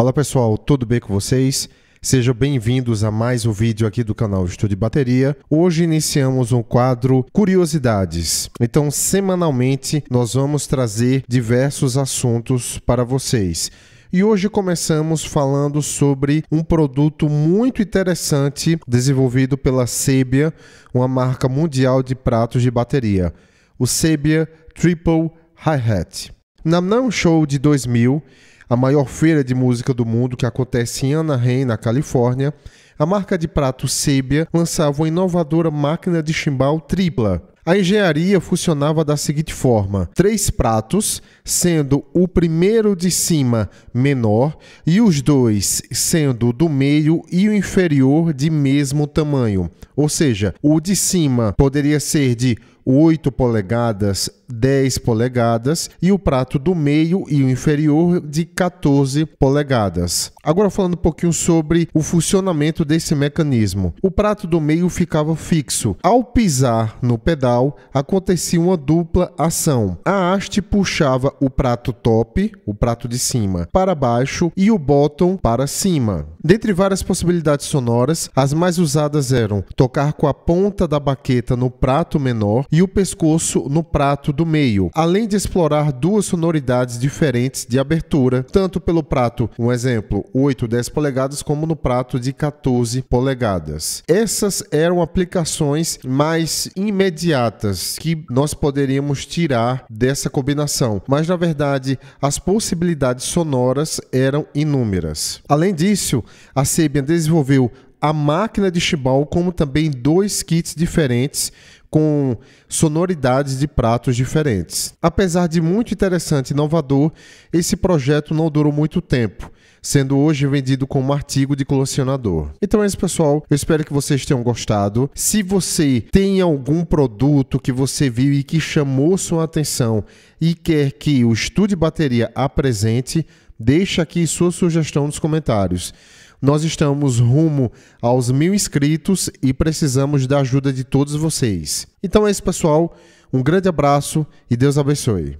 Fala pessoal, tudo bem com vocês? Sejam bem-vindos a mais um vídeo aqui do canal Estúdio Bateria. Hoje iniciamos um quadro Curiosidades. Então, semanalmente, nós vamos trazer diversos assuntos para vocês. E hoje começamos falando sobre um produto muito interessante desenvolvido pela Sebia, uma marca mundial de pratos de bateria, o Sebia Triple Hi-Hat. Na Não Show de 2000, a maior feira de música do mundo que acontece em Anaheim, na Califórnia, a marca de prato Sebia lançava uma inovadora máquina de chimbal tripla. A engenharia funcionava da seguinte forma: três pratos, sendo o primeiro de cima menor e os dois sendo do meio e o inferior de mesmo tamanho. Ou seja, o de cima poderia ser de 8 polegadas, 10 polegadas e o prato do meio e o inferior de 14 polegadas. Agora falando um pouquinho sobre o funcionamento desse mecanismo. O prato do meio ficava fixo. Ao pisar no pedal, acontecia uma dupla ação. A haste puxava o prato top, o prato de cima, para baixo e o bottom para cima. Dentre várias possibilidades sonoras, as mais usadas eram tocar com a ponta da baqueta no prato menor, e o pescoço no prato do meio, além de explorar duas sonoridades diferentes de abertura, tanto pelo prato, um exemplo, 8, 10 polegadas, como no prato de 14 polegadas. Essas eram aplicações mais imediatas que nós poderíamos tirar dessa combinação, mas na verdade as possibilidades sonoras eram inúmeras. Além disso, a Sabian desenvolveu a máquina de chibal como também dois kits diferentes com sonoridades de pratos diferentes. Apesar de muito interessante e inovador, esse projeto não durou muito tempo sendo hoje vendido como artigo de colecionador. Então é isso, pessoal. Eu espero que vocês tenham gostado. Se você tem algum produto que você viu e que chamou sua atenção e quer que o Estúdio Bateria apresente, deixa aqui sua sugestão nos comentários. Nós estamos rumo aos mil inscritos e precisamos da ajuda de todos vocês. Então é isso, pessoal. Um grande abraço e Deus abençoe.